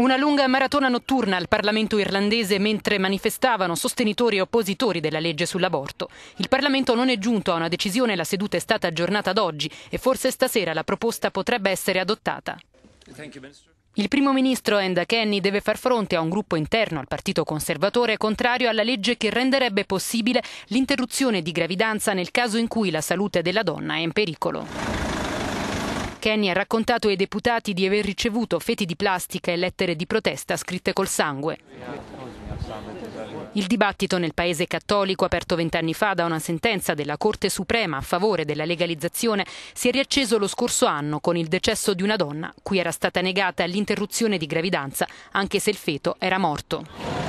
Una lunga maratona notturna al Parlamento irlandese mentre manifestavano sostenitori e oppositori della legge sull'aborto. Il Parlamento non è giunto a una decisione, la seduta è stata aggiornata ad oggi e forse stasera la proposta potrebbe essere adottata. Il primo ministro Enda Kenny deve far fronte a un gruppo interno al Partito Conservatore contrario alla legge che renderebbe possibile l'interruzione di gravidanza nel caso in cui la salute della donna è in pericolo. Kenny ha raccontato ai deputati di aver ricevuto feti di plastica e lettere di protesta scritte col sangue. Il dibattito nel paese cattolico, aperto vent'anni fa da una sentenza della Corte Suprema a favore della legalizzazione, si è riacceso lo scorso anno con il decesso di una donna cui era stata negata l'interruzione di gravidanza, anche se il feto era morto.